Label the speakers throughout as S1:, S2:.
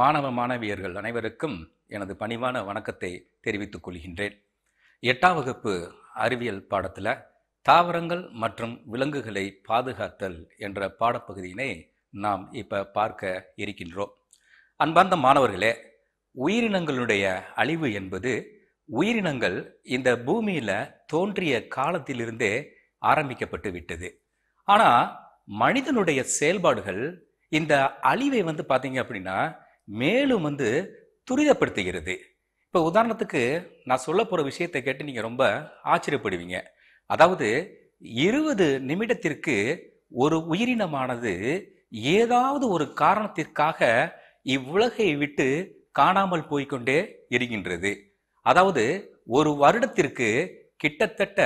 S1: மாணவ மாணவியர்கள் அனைவருக்கும் எனது பணிவான வணக்கத்தை தெரிவித்துக் கொள்கின்றேன் எட்டாம் வகுப்பு அறிவியல் பாடத்தில் தாவரங்கள் மற்றும் விலங்குகளை பாதுகாத்தல் என்ற பாடப்பகுதியினை நாம் இப்போ பார்க்க இருக்கின்றோம் அன்பார்ந்த மாணவர்களே உயிரினங்களுடைய அழிவு என்பது உயிரினங்கள் இந்த பூமியில் தோன்றிய காலத்திலிருந்தே ஆரம்பிக்கப்பட்டு விட்டது ஆனால் மனிதனுடைய செயல்பாடுகள் இந்த அழிவை வந்து பார்த்தீங்க அப்படின்னா மேலும் வந்து துரிதப்படுத்துகிறது இப்போ உதாரணத்துக்கு நான் சொல்ல போகிற விஷயத்தை கேட்டு நீங்கள் ரொம்ப ஆச்சரியப்படுவீங்க அதாவது இருபது நிமிடத்திற்கு ஒரு உயிரினமானது ஏதாவது ஒரு காரணத்திற்காக இவ்வுலகை விட்டு காணாமல் போய்கொண்டே இருக்கின்றது அதாவது ஒரு வருடத்திற்கு கிட்டத்தட்ட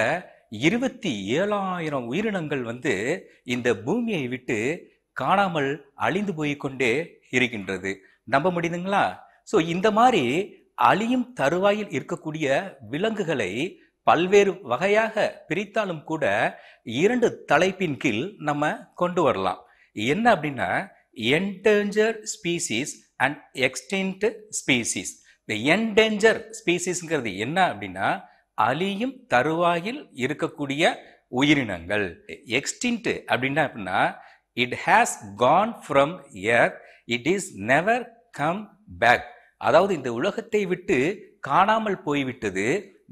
S1: இருபத்தி ஏழாயிரம் உயிரினங்கள் வந்து இந்த பூமியை விட்டு காணாமல் அழிந்து போய்கொண்டே இருக்கின்றது நம்ப முடியுதுங்களா ஸோ இந்த மாதிரி அழியும் தருவாயில் இருக்கக்கூடிய விலங்குகளை பல்வேறு வகையாக பிரித்தாலும் கூட இரண்டு தலைப்பின் கீழ் நம்ம கொண்டு வரலாம் என்ன அப்படின்னா endanger species and extinct species இந்த என்டேஞ்சர் ஸ்பீசிஸ்ங்கிறது என்ன அப்படின்னா அழியும் தருவாயில் இருக்கக்கூடிய உயிரினங்கள் எக்ஸ்டின்ட் அப்படின்னா அப்படின்னா it has gone from earth it is never come back அதாவது இந்த உலகத்தை விட்டு காணாமல் போய்விட்டது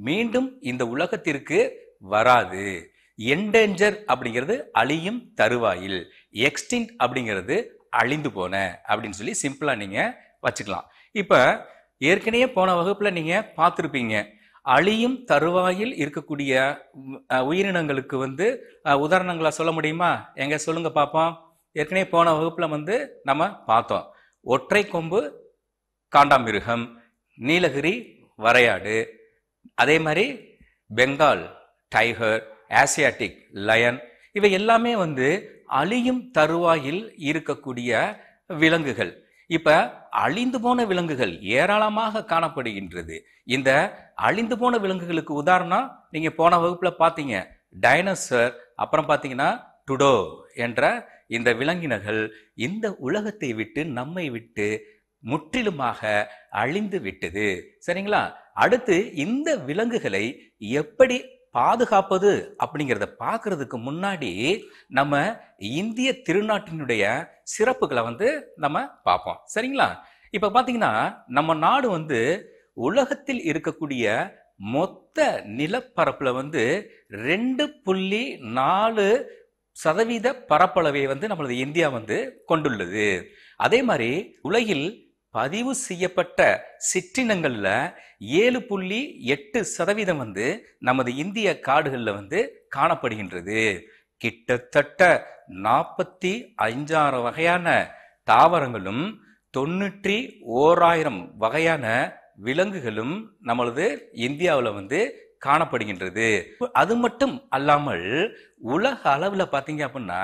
S1: மீண்டும் இந்த உலகத்திற்கு வராது என்டேஞ்சர் அப்படிங்கிறது அழியும் தருவாயில் எக்ஸ்டிங்க் அப்படிங்கிறது அழிந்து போன அப்படின்னு சொல்லி சிம்பிளாக நீங்கள் வச்சுக்கலாம் இப்போ ஏற்கனவே போன வகுப்பில் நீங்கள் பார்த்துருப்பீங்க அழியும் தருவாயில் இருக்கக்கூடிய உயிரினங்களுக்கு வந்து உதாரணங்களாக சொல்ல முடியுமா எங்க சொல்லுங்க பார்ப்போம் ஏற்கனவே போன வகுப்பில் வந்து நம்ம பார்த்தோம் ஒற்றை கொம்பு காண்டாமிருகம் நீலகிரி வரையாடு அதே மாதிரி பெங்கால் டைகர் ஆசியாட்டிக் லயன் இவை எல்லாமே வந்து அழியும் தருவாயில் இருக்கக்கூடிய விலங்குகள் இப்ப அழிந்து போன விலங்குகள் ஏராளமாக காணப்படுகின்றது இந்த அழிந்து போன விலங்குகளுக்கு உதாரணம் நீங்க போன வகுப்புல பாத்தீங்க டைனோசர் அப்புறம் பாத்தீங்கன்னா டுடோ என்ற இந்த விலங்கினர்கள் இந்த உலகத்தை விட்டு நம்மை விட்டு முற்றிலுமாக அழிந்து விட்டது சரிங்களா அடுத்து இந்த விலங்குகளை எப்படி பாதுகாப்பது அப்படிங்கிறத பார்க்கறதுக்கு முன்னாடி நம்ம இந்திய திருநாட்டினுடைய சிறப்புகளை வந்து நம்ம பார்ப்போம் சரிங்களா இப்போ பார்த்தீங்கன்னா நம்ம நாடு வந்து உலகத்தில் இருக்கக்கூடிய மொத்த நிலப்பரப்பில் வந்து ரெண்டு புள்ளி நாலு சதவீத பரப்பளவை வந்து நம்மளது இந்தியா வந்து கொண்டுள்ளது அதே மாதிரி உலகில் பதிவு செய்யப்பட்ட சிற்றினங்களில் ஏழு புள்ளி எட்டு சதவீதம் வந்து நமது இந்திய காடுகளில் வந்து காணப்படுகின்றது கிட்டத்தட்ட நாற்பத்தி ஐந்தாயிரம் வகையான தாவரங்களும் தொண்ணூற்றி ஓராயிரம் வகையான விலங்குகளும் நம்மளது இந்தியாவில் வந்து காணப்படுகின்றது அது மட்டும் அல்லாமல் உலக அளவில் பார்த்தீங்க அப்படின்னா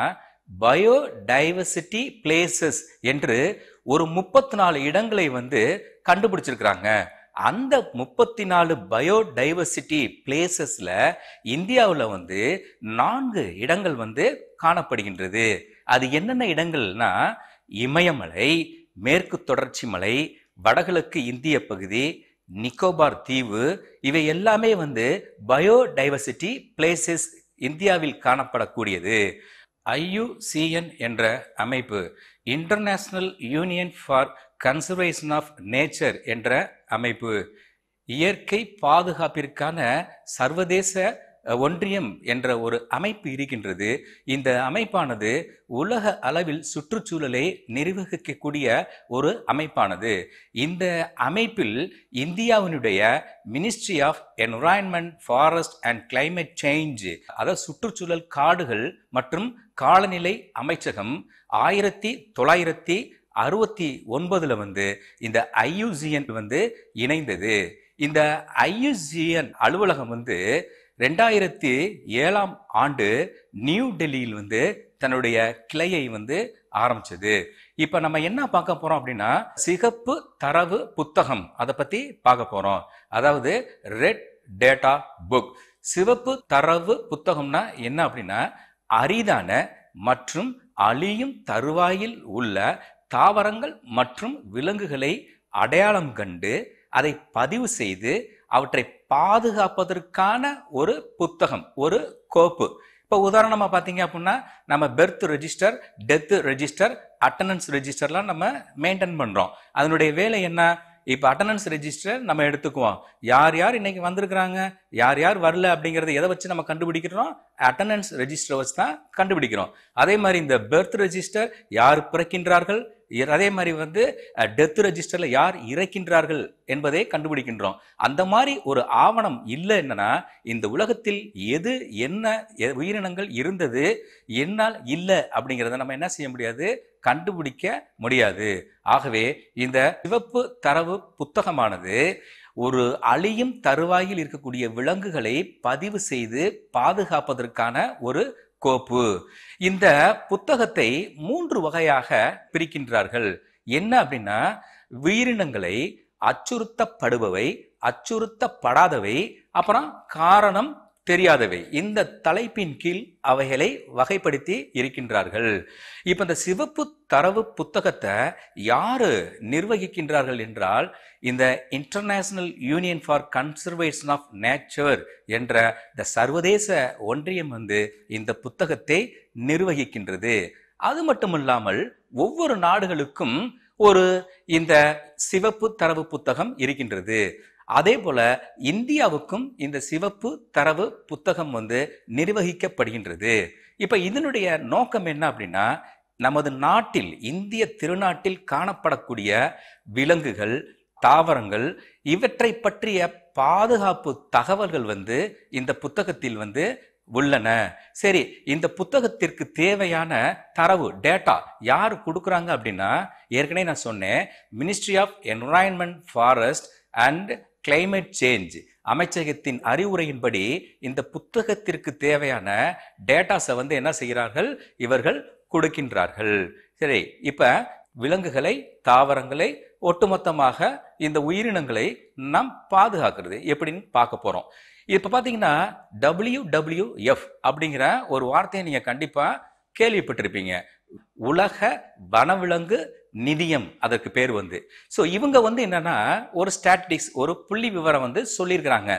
S1: பயோடைவர்சிட்டி பிளேசஸ் என்று ஒரு முப்பத்தி நாலு இடங்களை வந்து கண்டுபிடிச்சிருக்கிறாங்க அந்த முப்பத்தி நாலு பயோடைவர்சிட்டி பிளேசஸில் இந்தியாவில் வந்து நான்கு இடங்கள் வந்து காணப்படுகின்றது அது என்னென்ன இடங்கள்னா இமயமலை மேற்கு தொடர்ச்சி மலை வடகிழக்கு இந்திய பகுதி நிக்கோபார் தீவு இவை எல்லாமே வந்து பயோடைவர்சிட்டி பிளேசஸ் இந்தியாவில் காணப்படக்கூடியது ஐயுசிஎன் என்ற அமைப்பு international union for conservation of nature என்ற அமைப்பு இயற்கை பாதுகாப்பிற்கான சர்வதேச ஒன்றியம் என்ற ஒரு அமைப்பு இருக்கின்றது இந்த அமைப்பானது உலக அளவில் சுற்றுச்சூழலை நிர்வகிக்கக்கூடிய ஒரு அமைப்பானது இந்த அமைப்பில் இந்தியாவினுடைய ministry of environment forest and climate change அதாவது சுற்றுச்சூழல் காடுகள் மற்றும் காலநிலை அமைச்சகம் ஆயிரத்தி தொள்ளாயிரத்தி அறுபத்தி ஒன்பதில் வந்து இந்த ஐயூசியன் வந்து இணைந்தது இந்த ஐயூசியன் அலுவலகம் வந்து ரெண்டாயிரத்தி ஏழாம் ஆண்டு நியூ டெல்லியில் வந்து தன்னுடைய கிளையை வந்து ஆரம்பிச்சது இப்போ நம்ம என்ன பார்க்க போகிறோம் அப்படின்னா சிகப்பு தரவு புத்தகம் அதை பற்றி பார்க்க போகிறோம் அதாவது ரெட் டேட்டா புக் சிவப்பு தரவு புத்தகம்னா என்ன அப்படின்னா அரிதான மற்றும் அழியும் தருவாயில் உள்ள தாவரங்கள் மற்றும் விலங்குகளை அடையாளம் கண்டு அதை பதிவு செய்து அவற்றை பாதுகாப்பதற்கான ஒரு புத்தகம் ஒரு கோப்பு இப்போ உதாரணமாக பார்த்தீங்க அப்படின்னா நம்ம birth register death register attendance ரெஜிஸ்டர்லாம் நம்ம மெயின்டைன் பண்ணுறோம் அதனுடைய வேலை என்ன இப்போ அட்டண்டன்ஸ் ரெஜிஸ்டர் நம்ம எடுத்துக்குவோம் யார் யார் இன்னைக்கு வந்திருக்கிறாங்க யார் யார் வரல அப்படிங்கிறத எதை வச்சு நம்ம கண்டுபிடிக்கிறோம் அட்டண்டன்ஸ் ரெஜிஸ்டரை வச்சு தான் கண்டுபிடிக்கிறோம் அதே மாதிரி இந்த பெர்த் ரெஜிஸ்டர் யார் பிறக்கின்றார்கள் அதே மாதிரி வந்து டெத் ரெஜிஸ்டரில் யார் இறக்கின்றார்கள் என்பதை கண்டுபிடிக்கின்றோம் அந்த மாதிரி ஒரு ஆவணம் இல்லை என்னன்னா இந்த உலகத்தில் எது என்ன உயிரினங்கள் இருந்தது என்னால் இல்லை அப்படிங்கிறத நம்ம என்ன செய்ய முடியாது கண்டுபிடிக்க முடியாது ஆகவே இந்த சிவப்பு தரவு புத்தகமானது ஒரு அழியும் தருவாயில் இருக்கக்கூடிய விலங்குகளை பதிவு செய்து பாதுகாப்பதற்கான ஒரு கோப்பு இந்த புத்தகத்தை மூன்று வகையாக பிரிக்கின்றார்கள் என்ன அப்படின்னா உயிரினங்களை அச்சுறுத்தப்படுபவை அச்சுறுத்தப்படாதவை அப்புறம் காரணம் தெரியாதவை இந்த தலைப்பின் கீழ் அவைகளை வகைப்படுத்தி இருக்கின்றார்கள் இப்போ இந்த சிவப்பு தரவு புத்தகத்தை யாரு நிர்வகிக்கின்றார்கள் என்றால் இந்த international union for conservation of nature என்ற இந்த சர்வதேச ஒன்றியம் வந்து இந்த புத்தகத்தை நிர்வகிக்கின்றது அது மட்டுமல்லாமல் ஒவ்வொரு நாடுகளுக்கும் ஒரு இந்த சிவப்பு தரவு புத்தகம் இருக்கின்றது அதே போல இந்தியாவுக்கும் இந்த சிவப்பு தரவு புத்தகம் வந்து நிர்வகிக்கப்படுகின்றது இப்போ இதனுடைய நோக்கம் என்ன அப்படின்னா நமது நாட்டில் இந்திய திருநாட்டில் காணப்படக்கூடிய விலங்குகள் தாவரங்கள் இவற்றை பற்றிய பாதுகாப்பு தகவல்கள் வந்து இந்த புத்தகத்தில் வந்து உள்ளன சரி இந்த புத்தகத்திற்கு தேவையான தரவு டேட்டா யார் கொடுக்குறாங்க அப்படின்னா ஏற்கனவே நான் சொன்னேன் ministry of environment forest and climate change அமைச்சகத்தின் அறிவுரையின்படி இந்த புத்தகத்திற்கு தேவையான டேட்டாஸை வந்து என்ன செய்கிறார்கள் இவர்கள் கொடுக்கின்றார்கள் சரி இப்போ விலங்குகளை தாவரங்களை ஒட்டுமொத்தமாக இந்த உயிரினங்களை நாம் பாதுகாக்கிறது எப்படின்னு பார்க்க போகிறோம் இப்போ பார்த்தீங்கன்னா டபிள்யூ டபிள்யூ எஃப் அப்படிங்கிற ஒரு வார்த்தையை நீங்கள் கண்டிப்பாக கேள்விப்பட்டிருப்பீங்க உலக வனவிலங்கு நிதியம் அதற்கு பேர் வந்து ஸோ இவங்க வந்து என்னன்னா ஒரு ஸ்டாட்டிஸ்டிக்ஸ் ஒரு புள்ளி விவரம் வந்து சொல்லியிருக்கிறாங்க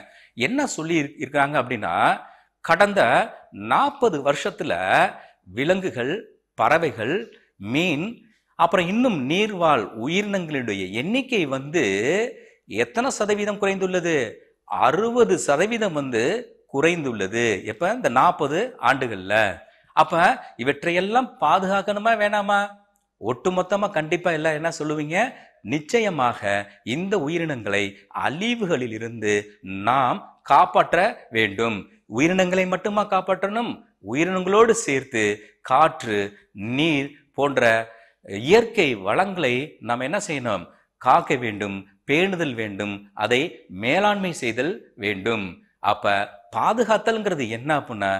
S1: என்ன சொல்லி இருக்கிறாங்க அப்படின்னா கடந்த நாற்பது வருஷத்துல விலங்குகள் பறவைகள் மீன் அப்புறம் இன்னும் நீர்வாழ் உயிரினங்களுடைய எண்ணிக்கை வந்து எத்தனை சதவீதம் குறைந்துள்ளது அறுபது சதவீதம் வந்து குறைந்துள்ளது எப்ப இந்த நாற்பது ஆண்டுகள்ல அப்ப இவற்றையெல்லாம் பாதுகாக்கணுமா வேணாமா ஒட்டுமொத்தமாக கண்டிப்பாக எல்லாம் என்ன சொல்லுவீங்க நிச்சயமாக இந்த உயிரினங்களை அழிவுகளில் இருந்து நாம் காப்பாற்ற வேண்டும் உயிரினங்களை மட்டுமா காப்பாற்றணும் உயிரினங்களோடு சேர்த்து காற்று நீர் போன்ற இயற்கை வளங்களை நாம் என்ன செய்யணும் காக்க வேண்டும் பேணுதல் வேண்டும் அதை மேலாண்மை செய்தல் வேண்டும் அப்ப பாதுகாத்தல்ங்கிறது என்ன அப்படின்னா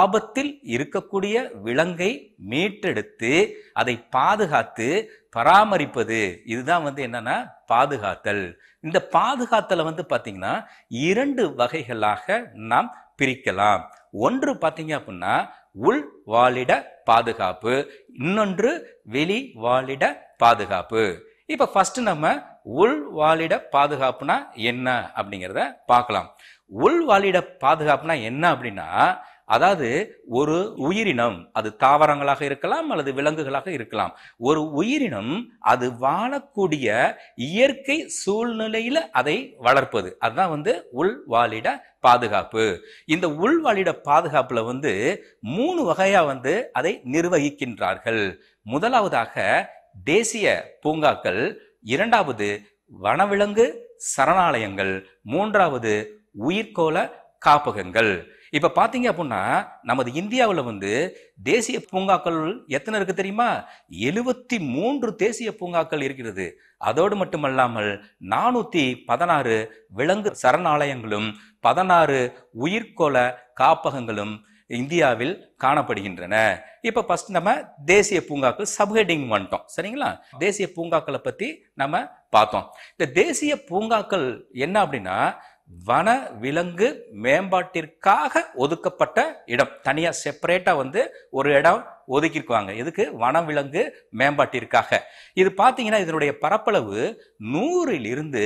S1: ஆபத்தில் இருக்கக்கூடிய விலங்கை மீட்டெடுத்து அதை பாதுகாத்து பராமரிப்பது இதுதான் வந்து என்னன்னா பாதுகாத்தல் இந்த பாதுகாத்தலை வந்து பாத்தீங்கன்னா இரண்டு வகைகளாக நாம் பிரிக்கலாம் ஒன்று பாத்தீங்க அப்படின்னா உள் வாழிட பாதுகாப்பு இன்னொன்று வெளி வாழிட பாதுகாப்பு இப்போ ஃபர்ஸ்ட் நம்ம உள் வாழிட பாதுகாப்புனா என்ன அப்படிங்கிறத பார்க்கலாம் உள் வாழிட பாதுகாப்புனா என்ன அப்படின்னா அதாவது ஒரு உயிரினம் அது தாவரங்களாக இருக்கலாம் அல்லது விலங்குகளாக இருக்கலாம் ஒரு உயிரினம் அது வாழக்கூடிய இயற்கை சூழ்நிலையில அதை வளர்ப்பது அதுதான் வந்து உள்வாலிட பாதுகாப்பு இந்த உள்வாலிட பாதுகாப்புல வந்து மூணு வகையா வந்து அதை நிர்வகிக்கின்றார்கள் முதலாவதாக தேசிய பூங்காக்கள் இரண்டாவது வனவிலங்கு சரணாலயங்கள் மூன்றாவது உயிர்கோள காப்பகங்கள் இப்போ பார்த்தீங்க அப்படின்னா நமது இந்தியாவில் வந்து தேசிய பூங்காக்கள் எத்தனை இருக்குது தெரியுமா எழுபத்தி மூன்று தேசிய பூங்காக்கள் இருக்கிறது அதோடு மட்டுமல்லாமல் நானூற்றி பதினாறு விலங்கு சரணாலயங்களும் பதினாறு உயிர்கோள காப்பகங்களும் இந்தியாவில் காணப்படுகின்றன இப்போ ஃபர்ஸ்ட் நம்ம தேசிய பூங்காக்கள் சப்ஹெட்டிங் வந்துட்டோம் சரிங்களா தேசிய பூங்காக்களை பற்றி நம்ம பார்த்தோம் இந்த தேசிய பூங்காக்கள் என்ன அப்படின்னா வன விலங்கு மேம்பாட்டிற்காக ஒதுக்கப்பட்ட இடம் தனியாக செப்பரேட்டாக வந்து ஒரு இடம் ஒதுக்கிருக்குவாங்க எதுக்கு வனவிலங்கு மேம்பாட்டிற்காக இது பார்த்தீங்கன்னா இதனுடைய பரப்பளவு நூறிலிருந்து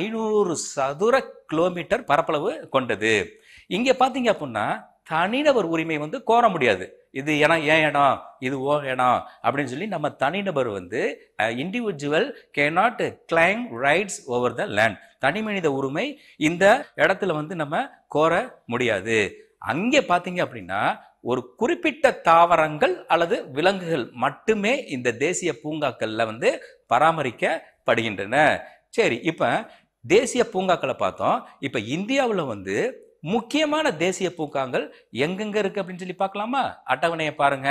S1: ஐநூறு சதுர கிலோமீட்டர் பரப்பளவு கொண்டது இங்கே பார்த்தீங்க அப்படின்னா தனிநபர் உரிமை வந்து கோர முடியாது இது இடம் ஏன் இடம் இது ஓ இடம் அப்படின்னு சொல்லி நம்ம தனிநபர் வந்து individual cannot claim rights over the land தனி மனித உரிமை இந்த இடத்துல வந்து நம்ம கோர முடியாது அங்கே பார்த்தீங்க அப்படின்னா ஒரு குறிப்பிட்ட தாவரங்கள் அல்லது விலங்குகள் மட்டுமே இந்த தேசிய பூங்காக்களில் வந்து பராமரிக்கப்படுகின்றன சரி இப்போ தேசிய பூங்காக்களை பார்த்தோம் இப்போ இந்தியாவில் வந்து முக்கியமான தேசிய பூங்காங்கள் எங்கெங்க இருக்கு அப்படின்னு சொல்லி பார்க்கலாமா அட்டவணையை பாருங்க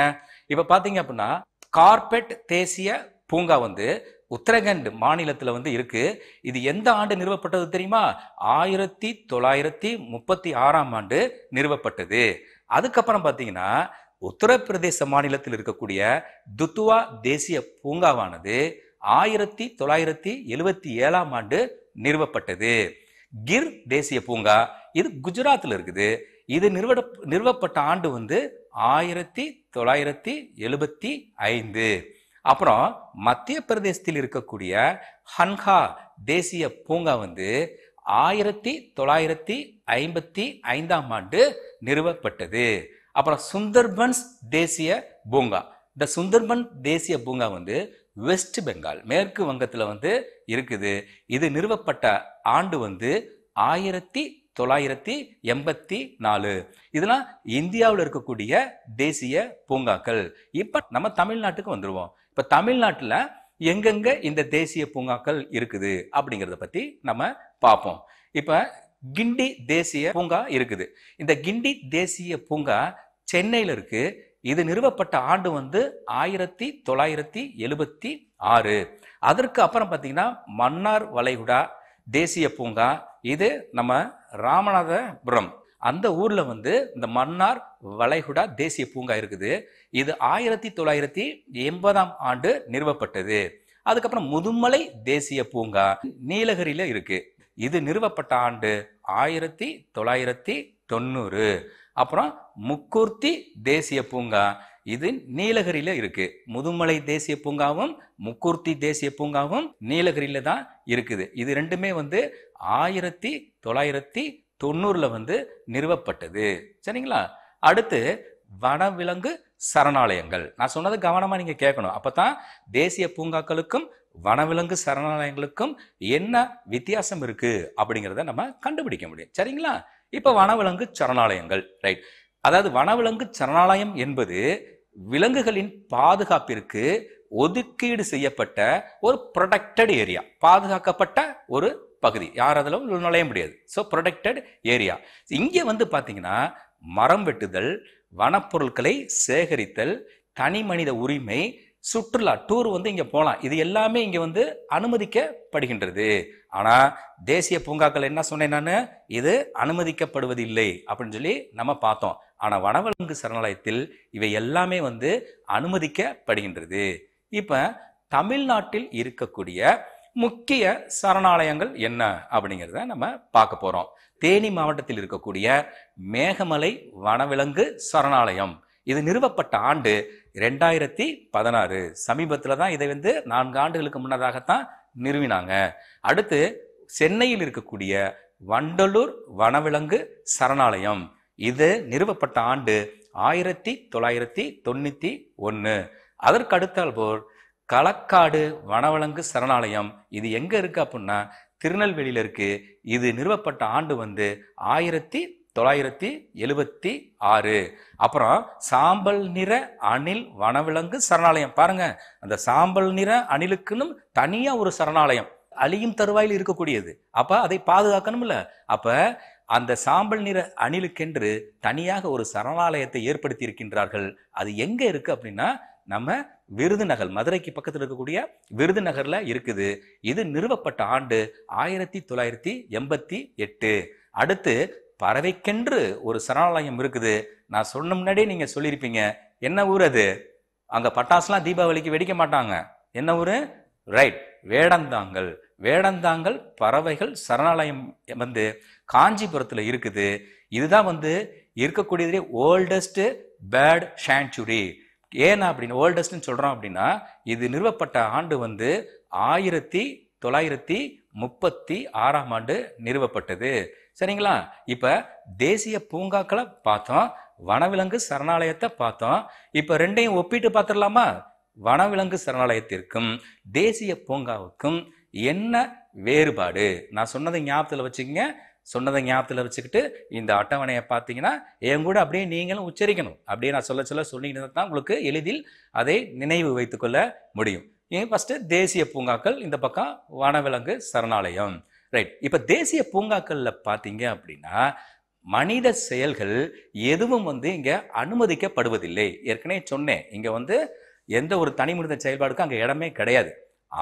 S1: இப்ப பாத்தீங்க அப்படின்னா கார்பெட் தேசிய பூங்கா வந்து உத்தரகண்ட் மாநிலத்தில் வந்து இருக்கு இது எந்த ஆண்டு நிறுவப்பட்டது தெரியுமா ஆயிரத்தி தொள்ளாயிரத்தி முப்பத்தி ஆறாம் ஆண்டு நிறுவப்பட்டது அதுக்கப்புறம் பார்த்தீங்கன்னா உத்தரப்பிரதேச மாநிலத்தில் இருக்கக்கூடிய துத்துவா தேசிய பூங்காவானது ஆயிரத்தி தொள்ளாயிரத்தி எழுவத்தி ஏழாம் ஆண்டு நிறுவப்பட்டது கிர் தேசிய பூங்கா இது குஜராத்தில் இருக்குது இது நிறுவன நிறுவப்பட்ட ஆண்டு வந்து ஆயிரத்தி தொள்ளாயிரத்தி எழுபத்தி ஐந்து அப்புறம் மத்திய பிரதேசத்தில் இருக்கக்கூடிய ஹன்ஹா தேசிய பூங்கா வந்து ஆயிரத்தி தொள்ளாயிரத்தி ஐம்பத்தி ஐந்தாம் ஆண்டு நிறுவப்பட்டது அப்புறம் சுந்தர்பன்ஸ் தேசிய பூங்கா இந்த சுந்தர்பன் தேசிய பூங்கா வந்து வெஸ்ட் பெங்கால் மேற்கு வங்கத்தில் வந்து இருக்குது இது நிறுவப்பட்ட ஆண்டு வந்து ஆயிரத்தி தொள்ளாயிரத்தி எண்பத்தி நாலு இதெல்லாம் இந்தியாவில் இருக்கக்கூடிய தேசிய பூங்காக்கள் இப்போ நம்ம தமிழ்நாட்டுக்கு வந்துடுவோம் இப்போ தமிழ்நாட்டில் எங்கெங்கே இந்த தேசிய பூங்காக்கள் இருக்குது அப்படிங்கிறத பற்றி நம்ம பார்ப்போம் இப்போ கிண்டி தேசிய பூங்கா இருக்குது இந்த கிண்டி தேசிய பூங்கா சென்னையில் இருக்குது இது நிறுவப்பட்ட ஆண்டு வந்து ஆயிரத்தி தொள்ளாயிரத்தி எழுபத்தி ஆறு அதற்கு அப்புறம் பார்த்தீங்கன்னா மன்னார் வளைகுடா தேசிய பூங்கா இது நம்ம ராமநாதபுரம் அந்த ஊரில் வந்து இந்த மன்னார் வளைகுடா தேசிய பூங்கா இருக்குது இது ஆயிரத்தி தொள்ளாயிரத்தி எண்பதாம் ஆண்டு நிறுவப்பட்டது அதுக்கப்புறம் முதுமலை தேசிய பூங்கா நீலகிரியில் இருக்கு இது நிறுவப்பட்ட ஆண்டு ஆயிரத்தி தொள்ளாயிரத்தி தொண்ணூறு அப்புறம் முக்கூர்த்தி தேசிய பூங்கா இது நீலகிரியில் இருக்குது முதுமலை தேசிய பூங்காவும் முக்கூர்த்தி தேசிய பூங்காவும் நீலகிரியில் தான் இருக்குது இது ரெண்டுமே வந்து ஆயிரத்தி தொள்ளாயிரத்தி தொண்ணூறில் வந்து நிறுவப்பட்டது சரிங்களா அடுத்து வனவிலங்கு சரணாலயங்கள் நான் சொன்னது கவனமாக நீங்கள் கேட்கணும் அப்போ தான் தேசிய பூங்காக்களுக்கும் வனவிலங்கு சரணாலயங்களுக்கும் என்ன வித்தியாசம் இருக்குது அப்படிங்கிறத நம்ம கண்டுபிடிக்க முடியும் சரிங்களா இப்போ வனவிலங்கு சரணாலயங்கள் ரைட் அதாவது வனவிலங்கு சரணாலயம் என்பது விலங்குகளின் பாதுகாப்பிற்கு ஒதுக்கீடு செய்யப்பட்ட ஒரு ப்ரொடெக்டட் ஏரியா பாதுகாக்கப்பட்ட ஒரு பகுதி யார் அதில் நுழைய முடியாது ஸோ ப்ரொடெக்டட் ஏரியா இங்கே வந்து பார்த்தீங்கன்னா மரம் வெட்டுதல் வனப்பொருட்களை சேகரித்தல் தனி மனித உரிமை சுற்றுலா டூர் வந்து இங்கே போகலாம் இது எல்லாமே இங்கே வந்து அனுமதிக்கப்படுகின்றது ஆனால் தேசிய பூங்காக்கள் என்ன சொன்னேன் நான் இது அனுமதிக்கப்படுவதில்லை அப்படின்னு சொல்லி நம்ம பார்த்தோம் ஆனால் வனவிலங்கு சரணாலயத்தில் இவை எல்லாமே வந்து அனுமதிக்கப்படுகின்றது இப்போ தமிழ்நாட்டில் இருக்கக்கூடிய முக்கிய சரணாலயங்கள் என்ன அப்படிங்கிறத நம்ம பார்க்க போகிறோம் தேனி மாவட்டத்தில் இருக்கக்கூடிய மேகமலை வனவிலங்கு சரணாலயம் இது நிறுவப்பட்ட ஆண்டு ரெண்டாயிரத்தி பதினாறு சமீபத்தில் தான் இதை வந்து நான்கு ஆண்டுகளுக்கு முன்னதாகத்தான் நிறுவினாங்க அடுத்து சென்னையில் இருக்கக்கூடிய வண்டலூர் வனவிலங்கு சரணாலயம் இது நிறுவப்பட்ட ஆண்டு ஆயிரத்தி தொள்ளாயிரத்தி தொண்ணூற்றி ஒன்று அதற்கு அடுத்தால் போல் களக்காடு வனவிலங்கு சரணாலயம் இது எங்கே இருக்குது அப்படின்னா திருநெல்வேலியில் இருக்குது இது நிறுவப்பட்ட ஆண்டு வந்து ஆயிரத்தி தொள்ளாயிரத்தி எழுபத்தி ஆறு அப்புறம் சாம்பல் நிற அணில் வனவிலங்கு சரணாலயம் பாருங்க அந்த சாம்பல் நிற அணிலுக்குன்னு தனியாக ஒரு சரணாலயம் அழியும் தருவாயில் இருக்கக்கூடியது அப்போ அதை பாதுகாக்கணும்ல அப்போ அந்த சாம்பல் நிற அணிலுக்கென்று தனியாக ஒரு சரணாலயத்தை ஏற்படுத்தி இருக்கின்றார்கள் அது எங்கே இருக்குது அப்படின்னா நம்ம விருதுநகர் மதுரைக்கு பக்கத்தில் இருக்கக்கூடிய விருதுநகரில் இருக்குது இது நிறுவப்பட்ட ஆண்டு ஆயிரத்தி தொள்ளாயிரத்தி எண்பத்தி எட்டு அடுத்து பறவைக்கென்று ஒரு சரணாலயம் இருக்குது நான் சொன்ன முன்னாடியே நீங்கள் சொல்லியிருப்பீங்க என்ன ஊர் அது அங்கே பட்டாசுலாம் தீபாவளிக்கு வெடிக்க மாட்டாங்க என்ன ஊர் ரைட் வேடந்தாங்கல் வேடந்தாங்கல் பறவைகள் சரணாலயம் வந்து காஞ்சிபுரத்தில் இருக்குது இதுதான் வந்து இருக்கக்கூடியதே ஓல்டஸ்ட்டு பேர்ட் சாங்சுரி ஏன் அப்படின்னு ஓல்டஸ்ட்னு சொல்கிறோம் அப்படின்னா இது நிறுவப்பட்ட ஆண்டு வந்து ஆயிரத்தி தொள்ளாயிரத்தி முப்பத்தி ஆறாம் ஆண்டு நிறுவப்பட்டது சரிங்களா இப்போ தேசிய பூங்காக்களை பார்த்தோம் வனவிலங்கு சரணாலயத்தை பார்த்தோம் இப்போ ரெண்டையும் ஒப்பிட்டு பார்த்துடலாமா வனவிலங்கு சரணாலயத்திற்கும் தேசிய பூங்காவுக்கும் என்ன வேறுபாடு நான் சொன்னதை ஞாபகத்தில் வச்சுக்கோங்க சொன்னதை ஞாபகத்தில் வச்சுக்கிட்டு இந்த அட்டவணையை பார்த்தீங்கன்னா என் கூட அப்படியே நீங்களும் உச்சரிக்கணும் அப்படியே நான் சொல்ல சொல்ல சொன்னீங்கன்னு தான் உங்களுக்கு எளிதில் அதை நினைவு வைத்துக்கொள்ள முடியும் ஏன் ஃபஸ்ட்டு தேசிய பூங்காக்கள் இந்த பக்கம் வனவிலங்கு சரணாலயம் ரைட் இப்போ தேசிய பூங்காக்களில் பார்த்தீங்க அப்படின்னா மனித செயல்கள் எதுவும் வந்து இங்கே அனுமதிக்கப்படுவதில்லை ஏற்கனவே சொன்னேன் இங்கே வந்து எந்த ஒரு தனி மனித செயல்பாடுக்கும் அங்கே இடமே கிடையாது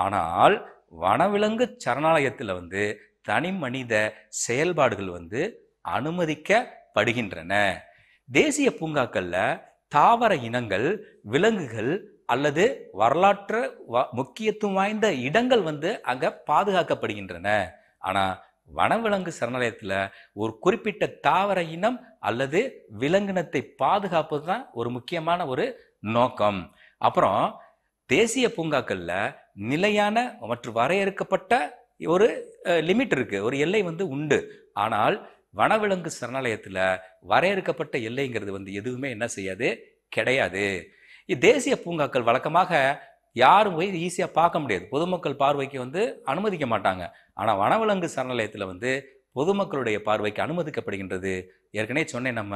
S1: ஆனால் வனவிலங்கு சரணாலயத்தில் வந்து தனி மனித செயல்பாடுகள் வந்து அனுமதிக்கப்படுகின்றன தேசிய பூங்காக்களில் தாவர இனங்கள் விலங்குகள் அல்லது வரலாற்று முக்கியத்துவம் வாய்ந்த இடங்கள் வந்து அங்கே பாதுகாக்கப்படுகின்றன ஆனால் வனவிலங்கு சரணாலயத்தில் ஒரு குறிப்பிட்ட தாவர இனம் அல்லது விலங்கினத்தை பாதுகாப்பது தான் ஒரு முக்கியமான ஒரு நோக்கம் அப்புறம் தேசிய பூங்காக்களில் நிலையான மற்றும் வரையறுக்கப்பட்ட ஒரு லிமிட் இருக்குது ஒரு எல்லை வந்து உண்டு ஆனால் வனவிலங்கு சரணாலயத்தில் வரையறுக்கப்பட்ட எல்லைங்கிறது வந்து எதுவுமே என்ன செய்யாது கிடையாது தேசிய பூங்காக்கள் வழக்கமாக யாரும் போய் ஈஸியாக பார்க்க முடியாது பொதுமக்கள் பார்வைக்கு வந்து அனுமதிக்க மாட்டாங்க ஆனால் வனவிலங்கு சரணாலயத்தில் வந்து பொதுமக்களுடைய பார்வைக்கு அனுமதிக்கப்படுகின்றது ஏற்கனவே சொன்னேன் நம்ம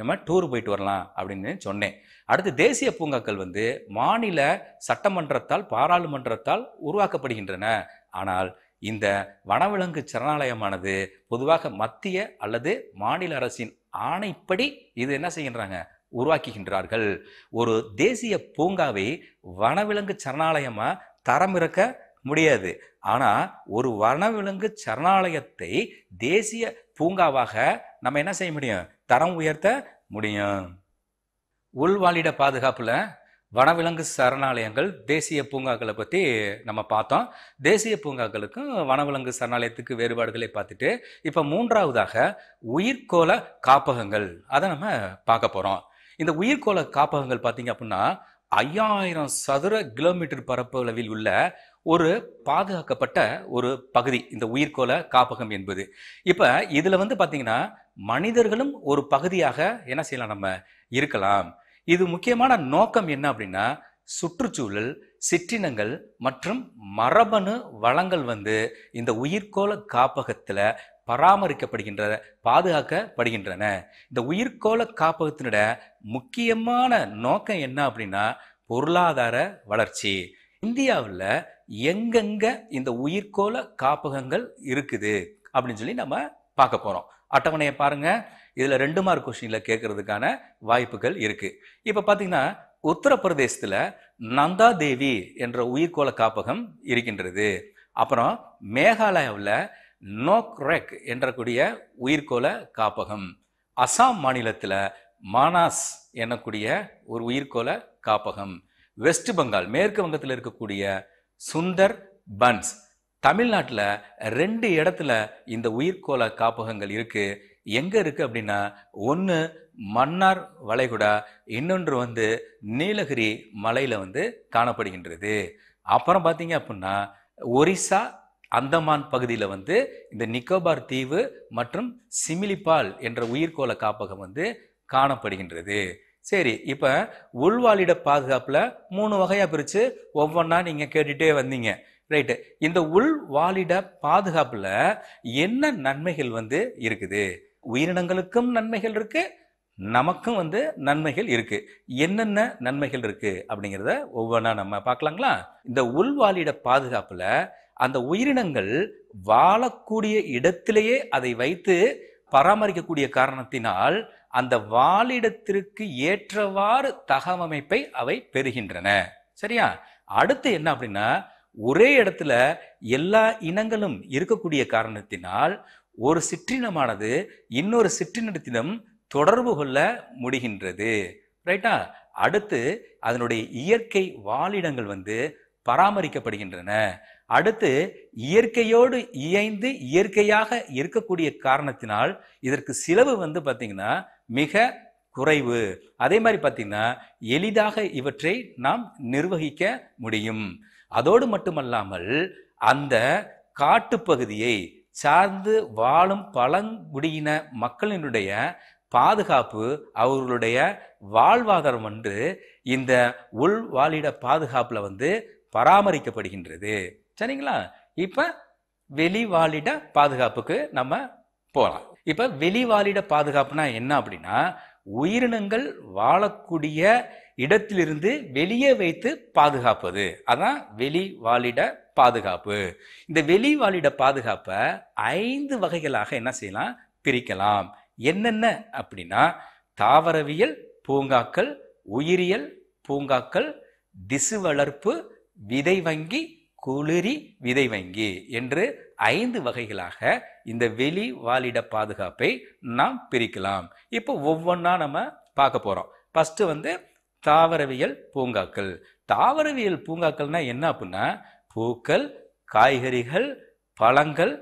S1: நம்ம டூர் போயிட்டு வரலாம் அப்படின்னு சொன்னேன் அடுத்து தேசிய பூங்காக்கள் வந்து மாநில சட்டமன்றத்தால் பாராளுமன்றத்தால் உருவாக்கப்படுகின்றன ஆனால் இந்த வனவிலங்கு சரணாலயமானது பொதுவாக மத்திய அல்லது மாநில அரசின் ஆணைப்படி இது என்ன செய்கின்றாங்க உருவாக்குகின்றார்கள் ஒரு தேசிய பூங்காவை வனவிலங்கு சரணாலயமாக தரம் இருக்க முடியாது ஆனால் ஒரு வனவிலங்கு சரணாலயத்தை தேசிய பூங்காவாக நம்ம என்ன செய்ய முடியும் தரம் உயர்த்த முடியும் உள்வாழிட பாதுகாப்பில் வனவிலங்கு சரணாலயங்கள் தேசிய பூங்காக்களை பற்றி நம்ம பார்த்தோம் தேசிய பூங்காக்களுக்கும் வனவிலங்கு சரணாலயத்துக்கு வேறுபாடுகளை பார்த்துட்டு இப்போ மூன்றாவதாக உயிர்கோள காப்பகங்கள் அதை நம்ம பார்க்க போகிறோம் இந்த உயிர்கோள காப்பகங்கள் பார்த்தீங்க அப்படின்னா ஐயாயிரம் சதுர கிலோமீட்டர் பரப்பளவில் உள்ள ஒரு பாதுகாக்கப்பட்ட ஒரு பகுதி இந்த உயிர்கோள காப்பகம் என்பது இப்போ இதில் வந்து பார்த்தீங்கன்னா மனிதர்களும் ஒரு பகுதியாக என்ன செய்யலாம் நம்ம இருக்கலாம் இது முக்கியமான நோக்கம் என்ன அப்படின்னா சுற்றுச்சூழல் சிற்றினங்கள் மற்றும் மரபணு வளங்கள் வந்து இந்த உயிர்கோள காப்பகத்தில் பராமரிக்கப்படுகின்றன பாதுகாக்கப்படுகின்றன இந்த உயிர்கோள காப்பகத்தினோட முக்கியமான நோக்கம் என்ன அப்படின்னா பொருளாதார வளர்ச்சி இந்தியாவில் எங்கெங்க இந்த உயிர்கோள காப்பகங்கள் இருக்குது அப்படின்னு சொல்லி நம்ம பார்க்க போகிறோம் அட்டவணையை பாருங்கள் இதில் ரெண்டு மார்க் கொஸ்டினில் கேட்கறதுக்கான வாய்ப்புகள் இருக்குது இப்போ பார்த்தீங்கன்னா உத்தரப்பிரதேசத்தில் நந்தா தேவி என்ற உயிர்கோள காப்பகம் இருக்கின்றது அப்புறம் மேகாலயாவில் நோக்ரெக் என்றக்கூடிய உயிர்கோள காப்பகம் அசாம் மாநிலத்தில் மானாஸ் எனக்கூடிய ஒரு உயிர்கோள காப்பகம் வெஸ்ட் பெங்கால் மேற்கு வங்கத்தில் இருக்கக்கூடிய சுந்தர் பன்ஸ் தமிழ்நாட்டில் ரெண்டு இடத்துல இந்த உயிர்கோள காப்பகங்கள் இருக்குது எங்கே இருக்குது அப்படின்னா ஒன்று மன்னார் வளைகுடா இன்னொன்று வந்து நீலகிரி மலையில் வந்து காணப்படுகின்றது அப்புறம் பார்த்தீங்க அப்படின்னா ஒரிசா அந்தமான் பகுதியில் வந்து இந்த நிக்கோபார் தீவு மற்றும் சிமிலிபால் என்ற உயிர்கோள காப்பகம் வந்து காணப்படுகின்றது சரி இப்போ உள்வாழிட பாதுகாப்பில் மூணு வகையாக பிரித்து ஒவ்வொன்றா நீங்கள் கேட்டுகிட்டே வந்தீங்க ரைட்டு இந்த உள்வாலிட பாதுகாப்பில் என்ன நன்மைகள் வந்து இருக்குது உயிரினங்களுக்கும் நன்மைகள் இருக்குது நமக்கும் வந்து நன்மைகள் இருக்குது என்னென்ன நன்மைகள் இருக்குது அப்படிங்கிறத ஒவ்வொன்றா நம்ம பார்க்கலாங்களா இந்த உள்வாழிட பாதுகாப்பில் அந்த உயிரினங்கள் வாழக்கூடிய இடத்திலேயே அதை வைத்து பராமரிக்கக்கூடிய காரணத்தினால் அந்த வாழிடத்திற்கு ஏற்றவாறு தகவமைப்பை அவை பெறுகின்றன சரியா அடுத்து என்ன அப்படின்னா ஒரே இடத்துல எல்லா இனங்களும் இருக்கக்கூடிய காரணத்தினால் ஒரு சிற்றினமானது இன்னொரு சிற்றினத்திடம் தொடர்பு கொள்ள முடிகின்றது ரைட்டா அடுத்து அதனுடைய இயற்கை வாழிடங்கள் வந்து பராமரிக்கப்படுகின்றன அடுத்து இயற்கையோடு இயைந்து இயற்கையாக இருக்கக்கூடிய காரணத்தினால் இதற்கு செலவு வந்து பார்த்திங்கன்னா மிக குறைவு அதே மாதிரி பார்த்திங்கன்னா எளிதாக இவற்றை நாம் நிர்வகிக்க முடியும் அதோடு மட்டுமல்லாமல் அந்த காட்டுப்பகுதியை சார்ந்து வாழும் பழங்குடியின மக்களினுடைய பாதுகாப்பு அவர்களுடைய வாழ்வாதாரம் என்று இந்த உள்வாழிட பாதுகாப்பில் வந்து பராமரிக்கப்படுகின்றது சரிங்களா இப்போ வெளிவாலிட பாதுகாப்புக்கு நம்ம போகலாம் இப்போ வெளிவாலிட பாதுகாப்புனா என்ன அப்படின்னா உயிரினங்கள் வாழக்கூடிய இடத்திலிருந்து வெளியே வைத்து பாதுகாப்பது அதான் வெளிவாலிட பாதுகாப்பு இந்த வெளிவாலிட பாதுகாப்பை ஐந்து வகைகளாக என்ன செய்யலாம் பிரிக்கலாம் என்னென்ன அப்படின்னா தாவரவியல் பூங்காக்கள் உயிரியல் பூங்காக்கள் திசு வளர்ப்பு விதை வங்கி குளிரி விதை வங்கி என்று ஐந்து வகைகளாக இந்த வெளி வாலிட பாதுகாப்பை நாம் பிரிக்கலாம் இப்போ ஒவ்வொன்றா நம்ம பார்க்க போகிறோம் ஃபஸ்ட்டு வந்து தாவரவியல் பூங்காக்கள் தாவரவியல் பூங்காக்கள்னால் என்ன அப்படின்னா பூக்கள் காய்கறிகள் பழங்கள்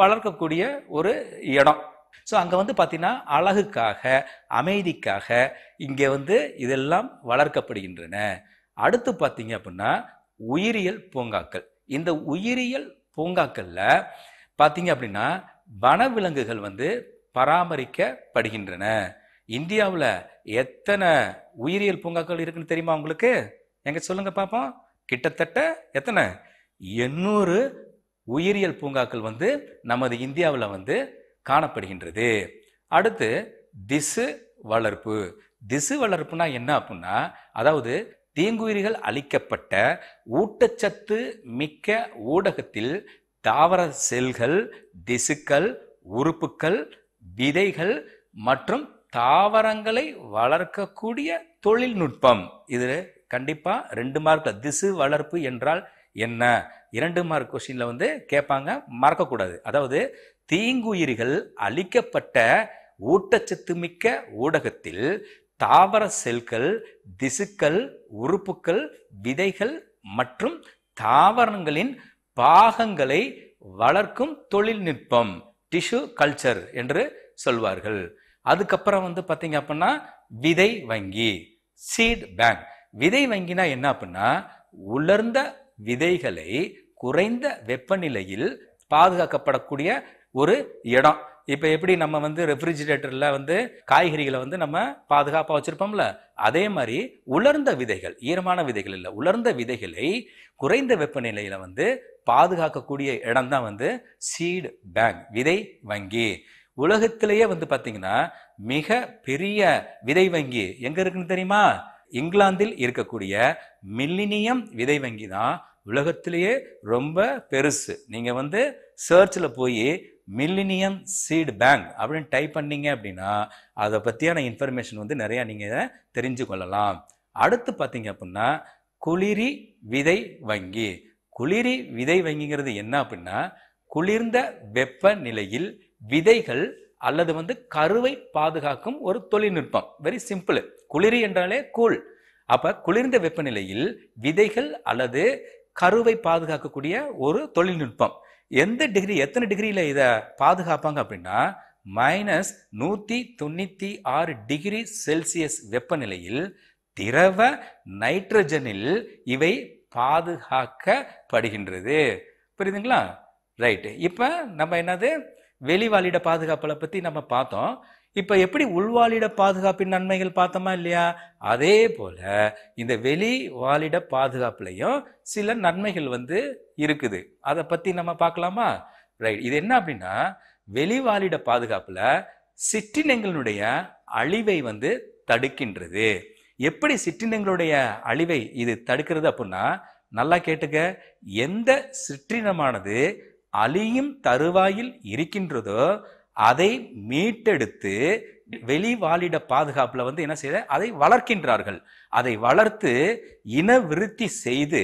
S1: வளர்க்கக்கூடிய ஒரு இடம் ஸோ அங்கே வந்து பார்த்திங்கன்னா அழகுக்காக அமைதிக்காக இங்கே வந்து இதெல்லாம் வளர்க்கப்படுகின்றன அடுத்து பார்த்தீங்க அப்படின்னா உயிரியல் பூங்காக்கள் இந்த உயிரியல் பூங்காக்களில் பார்த்தீங்க அப்படின்னா வனவிலங்குகள் வந்து பராமரிக்கப்படுகின்றன இந்தியாவில் எத்தனை உயிரியல் பூங்காக்கள் இருக்குன்னு தெரியுமா உங்களுக்கு எங்க சொல்லுங்க பார்ப்போம் கிட்டத்தட்ட எத்தனை எண்ணூறு உயிரியல் பூங்காக்கள் வந்து நமது இந்தியாவில் வந்து காணப்படுகின்றது அடுத்து திசு வளர்ப்பு திசு வளர்ப்புனா என்ன அப்படின்னா அதாவது தீங்குயிரிகள் அளிக்கப்பட்ட ஊட்டச்சத்து மிக்க ஊடகத்தில் தாவர செல்கள் திசுக்கள் உறுப்புக்கள் விதைகள் மற்றும் தாவரங்களை வளர்க்கக்கூடிய தொழில்நுட்பம் இது கண்டிப்பாக ரெண்டு மார்க் திசு வளர்ப்பு என்றால் என்ன இரண்டு மார்க் கொஸ்டினில் வந்து கேட்பாங்க மறக்கக்கூடாது அதாவது தீங்குயிரிகள் அளிக்கப்பட்ட ஊட்டச்சத்து மிக்க ஊடகத்தில் தாவர செல்கள் திசுக்கள் உறுப்புக்கள் விதைகள் மற்றும் தாவரங்களின் பாகங்களை வளர்க்கும் தொழில்நுட்பம் டிஷ்யூ கல்ச்சர் என்று சொல்வார்கள் அதுக்கப்புறம் வந்து பார்த்தீங்க அப்படின்னா விதை வங்கி சீட் பேங்க் விதை வங்கினா என்ன அப்படின்னா உலர்ந்த விதைகளை குறைந்த வெப்பநிலையில் பாதுகாக்கப்படக்கூடிய ஒரு இடம் இப்போ எப்படி நம்ம வந்து ரெஃப்ரிஜிரேட்டரில் வந்து காய்கறிகளை வந்து நம்ம பாதுகாப்பாக வச்சுருப்போம்ல அதே மாதிரி உலர்ந்த விதைகள் ஈரமான விதைகள் இல்லை உலர்ந்த விதைகளை குறைந்த வெப்பநிலையில் வந்து பாதுகாக்கக்கூடிய இடம் தான் வந்து சீடு பேங்க் விதை வங்கி உலகத்திலேயே வந்து பார்த்திங்கன்னா மிக பெரிய விதை வங்கி எங்கே இருக்குன்னு தெரியுமா இங்கிலாந்தில் இருக்கக்கூடிய மில்லினியம் விதை வங்கி தான் உலகத்திலேயே ரொம்ப பெருசு நீங்கள் வந்து சர்ச்சில் போய் மில்லினியம் சீட் பேங்க் அப்படின்னு டைப் பண்ணீங்க அப்படின்னா அதை பற்றியான இன்ஃபர்மேஷன் வந்து நிறையா நீங்கள் தெரிஞ்சு கொள்ளலாம் அடுத்து பார்த்தீங்க அப்படின்னா குளிரி விதை வங்கி குளிரி விதை வங்கிங்கிறது என்ன அப்படின்னா குளிர்ந்த வெப்பநிலையில் விதைகள் அல்லது வந்து கருவை பாதுகாக்கும் ஒரு தொழில்நுட்பம் வெரி சிம்பிள் குளிரி என்றாலே கூழ் அப்போ குளிர்ந்த வெப்பநிலையில் விதைகள் அல்லது கருவை பாதுகாக்கக்கூடிய ஒரு தொழில்நுட்பம் எந்த டிகிரி எத்தனை டிகிரியில் இதை பாதுகாப்பாங்க அப்படின்னா மைனஸ் நூற்றி தொண்ணூற்றி ஆறு டிகிரி செல்சியஸ் வெப்பநிலையில் திரவ நைட்ரஜனில் இவை பாதுகாக்கப்படுகின்றது புரியுதுங்களா ரைட்டு இப்போ நம்ம என்னது வெளிவாளிட பாதுகாப்பில் பற்றி நம்ம பார்த்தோம் இப்போ எப்படி உள்வாலிட பாதுகாப்பின் நன்மைகள் பார்த்தோமா இல்லையா அதே போல் இந்த வெளி வாலிட பாதுகாப்புலையும் சில நன்மைகள் வந்து இருக்குது அதை பற்றி நம்ம பார்க்கலாமா ரைட் இது என்ன அப்படின்னா வெளிவாலிட பாதுகாப்பில் சிற்றினங்களுடைய அழிவை வந்து தடுக்கின்றது எப்படி சிற்றினங்களுடைய அழிவை இது தடுக்கிறது அப்படின்னா நல்லா கேட்டுக்க எந்த சிற்றினமானது அழியும் தருவாயில் இருக்கின்றதோ அதை மீட்டெடுத்து வெளிவாலிட பாதுகாப்பில் வந்து என்ன செய்த அதை வளர்க்கின்றார்கள் அதை வளர்த்து இன விருத்தி செய்து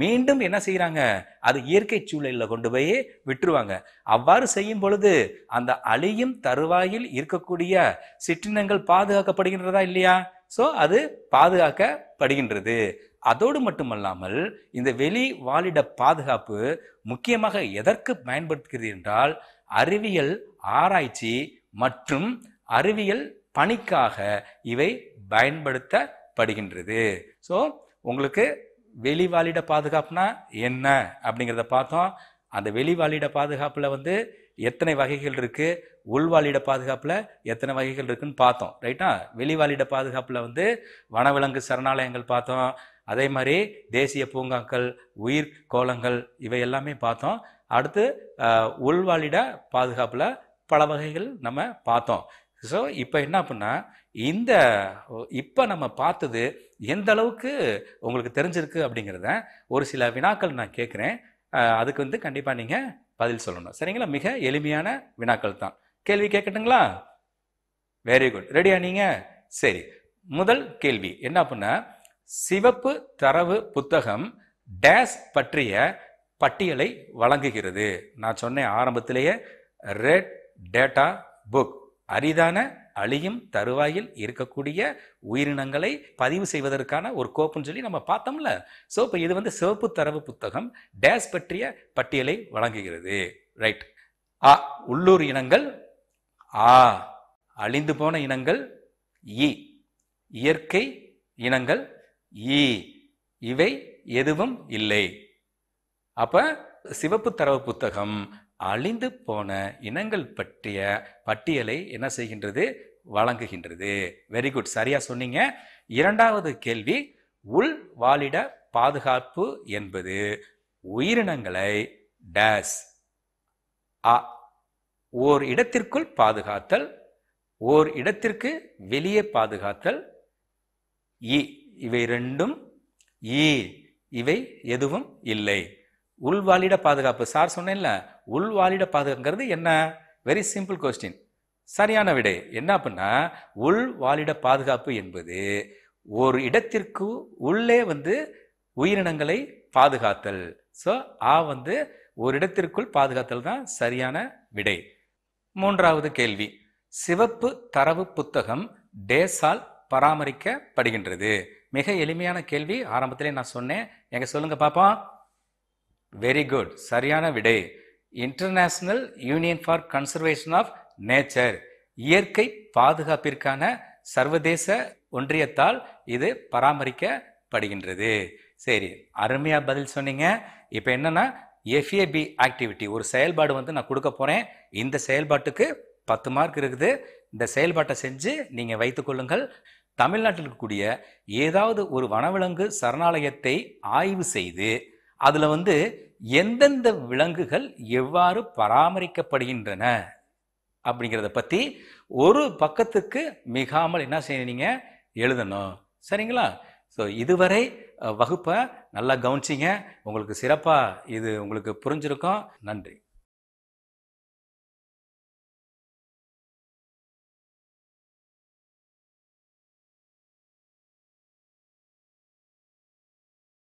S1: மீண்டும் என்ன செய்கிறாங்க அது இயற்கை சூழலில் கொண்டு போய் விட்டுருவாங்க அவ்வாறு செய்யும் பொழுது அந்த அழியும் தருவாயில் இருக்கக்கூடிய சிற்றினங்கள் பாதுகாக்கப்படுகின்றதா இல்லையா ஸோ அது பாதுகாக்கப்படுகின்றது அதோடு மட்டுமல்லாமல் இந்த வெளி வாலிட பாதுகாப்பு முக்கியமாக எதற்கு பயன்படுத்துகிறது என்றால் அறிவியல் ஆராய்ச்சி மற்றும் அறிவியல் பணிக்காக இவை பயன்படுத்தப்படுகின்றது ஸோ உங்களுக்கு வெளிவாளிட பாதுகாப்புனா என்ன அப்படிங்கிறத பார்த்தோம் அந்த வெளிவாளிட பாதுகாப்பில் வந்து எத்தனை வகைகள் இருக்குது உள்வாளிட பாதுகாப்பில் எத்தனை வகைகள் இருக்குதுன்னு பார்த்தோம் ரைட்டா வெளிவாளிட பாதுகாப்பில் வந்து வனவிலங்கு சரணாலயங்கள் பார்த்தோம் அதே மாதிரி தேசிய பூங்காக்கள் உயிர் கோலங்கள் இவை எல்லாமே பார்த்தோம் அடுத்து உள்வாளிட பாதுகாப்பில் பல வகைகள் நம்ம பார்த்தோம் ஸோ இப்போ என்ன அப்படின்னா இந்த இப்போ நம்ம பார்த்தது எந்த அளவுக்கு உங்களுக்கு தெரிஞ்சிருக்கு அப்படிங்கிறத ஒரு சில வினாக்கள் நான் கேட்குறேன் அதுக்கு வந்து கண்டிப்பாக நீங்கள் பதில் சொல்லணும் சரிங்களா மிக எளிமையான வினாக்கள் தான் கேள்வி கேட்கட்டுங்களா வெரி குட் ரெடியா நீங்கள் சரி முதல் கேள்வி என்ன அப்படின்னா சிவப்பு தரவு புத்தகம் டேஸ் பற்றிய பட்டியலை வழங்குகிறது நான் சொன்னேன் ஆரம்பத்திலேயே ரெட் டேட்டா புக் அரிதான அழியும் தருவாயில் இருக்கக்கூடிய உயிரினங்களை பதிவு செய்வதற்கான ஒரு கோப்புன்னு சொல்லி நம்ம பார்த்தோம்ல ஸோ இப்போ இது வந்து சிவப்பு தரவு புத்தகம் டேஸ் பற்றிய பட்டியலை வழங்குகிறது ரைட் ஆ உள்ளூர் இனங்கள் ஆ அழிந்து போன இனங்கள் இ இயற்கை இனங்கள் இ இவை எதுவும் இல்லை அப்போ சிவப்பு தரவு புத்தகம் அழிந்து போன இனங்கள் பற்றிய பட்டியலை என்ன செய்கின்றது வழங்குகின்றது வெரி குட் சரியா சொன்னீங்க இரண்டாவது கேள்வி உள் வாலிட பாதுகாப்பு என்பது உயிரினங்களை டேஸ் ஆ ஓர் இடத்திற்குள் பாதுகாத்தல் ஓர் இடத்திற்கு வெளியே பாதுகாத்தல் இ இவை ரெண்டும் இ இவை எதுவும் இல்லை உள்வாலிட பாதுகாப்பு சார் சொன்னேன்ல உள்வாலிட பாதுகாப்புங்கிறது என்ன வெரி சிம்பிள் கொஸ்டின் சரியான விடை என்ன அப்படின்னா உள் வாலிட பாதுகாப்பு என்பது ஒரு இடத்திற்கு உள்ளே வந்து உயிரினங்களை பாதுகாத்தல் ஸோ ஆ வந்து ஒரு இடத்திற்குள் பாதுகாத்தல் தான் சரியான விடை மூன்றாவது கேள்வி சிவப்பு தரவு புத்தகம் டேஸால் பராமரிக்கப்படுகின்றது மிக எளிமையான கேள்வி ஆரம்பத்திலே நான் சொன்னேன் எங்க சொல்லுங்க பாப்போம் வெரி குட் சரியான விடை international union for conservation of nature இயற்கை பாதுகாப்பிற்கான சர்வதேச ஒன்றியத்தால் இது பராமரிக்கப்படுகின்றது சரி அருமையாக பதில் சொன்னீங்க இப்போ என்னென்னா எஃப்ஏபி ஆக்டிவிட்டி ஒரு செயல்பாடு வந்து நான் கொடுக்க போகிறேன் இந்த செயல்பாட்டுக்கு பத்து மார்க் இருக்குது இந்த செயல்பாட்டை செஞ்சு நீங்கள் வைத்துக்கொள்ளுங்கள் தமிழ்நாட்டில் இருக்கக்கூடிய ஏதாவது ஒரு வனவிலங்கு சரணாலயத்தை ஆய்வு செய்து அதில் வந்து எந்தெந்த விலங்குகள் எவ்வாறு பராமரிக்கப்படுகின்றன அப்படிங்கிறத பற்றி ஒரு பக்கத்துக்கு மிகாமல் என்ன நீங்கள் எழுதணும் சரிங்களா ஸோ இதுவரை வகுப்பை நல்லா கவனிச்சிங்க உங்களுக்கு சிறப்பாக இது உங்களுக்கு புரிஞ்சிருக்கும் நன்றி